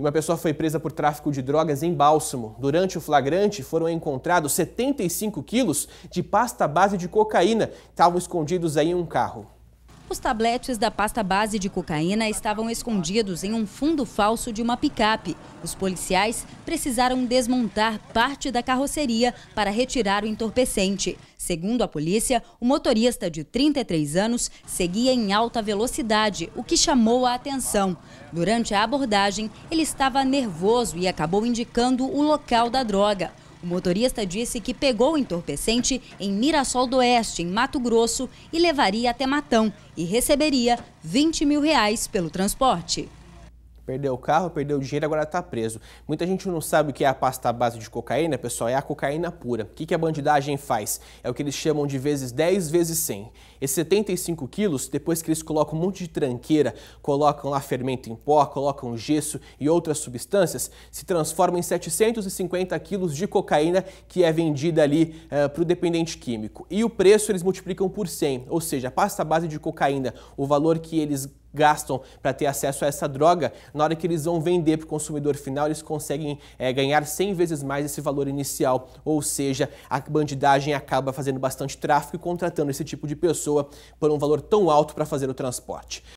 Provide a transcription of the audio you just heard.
E uma pessoa foi presa por tráfico de drogas em Bálsamo. Durante o flagrante foram encontrados 75 quilos de pasta base de cocaína, estavam escondidos aí em um carro. Os tabletes da pasta base de cocaína estavam escondidos em um fundo falso de uma picape. Os policiais precisaram desmontar parte da carroceria para retirar o entorpecente. Segundo a polícia, o motorista de 33 anos seguia em alta velocidade, o que chamou a atenção. Durante a abordagem, ele estava nervoso e acabou indicando o local da droga. O motorista disse que pegou o entorpecente em Mirassol do Oeste, em Mato Grosso, e levaria até Matão e receberia 20 mil reais pelo transporte. Perdeu o carro, perdeu o dinheiro, agora está preso. Muita gente não sabe o que é a pasta base de cocaína, pessoal, é a cocaína pura. O que a bandidagem faz? É o que eles chamam de vezes 10 vezes 100. Esses 75 quilos, depois que eles colocam um monte de tranqueira, colocam lá fermento em pó, colocam gesso e outras substâncias, se transformam em 750 quilos de cocaína que é vendida ali uh, eh, para o dependente químico. E o preço eles multiplicam por 100, ou seja, a pasta base de cocaína, o valor que eles gastam para ter acesso a essa droga, na hora que eles vão vender para o consumidor final, eles conseguem é, ganhar 100 vezes mais esse valor inicial. Ou seja, a bandidagem acaba fazendo bastante tráfico e contratando esse tipo de pessoa por um valor tão alto para fazer o transporte.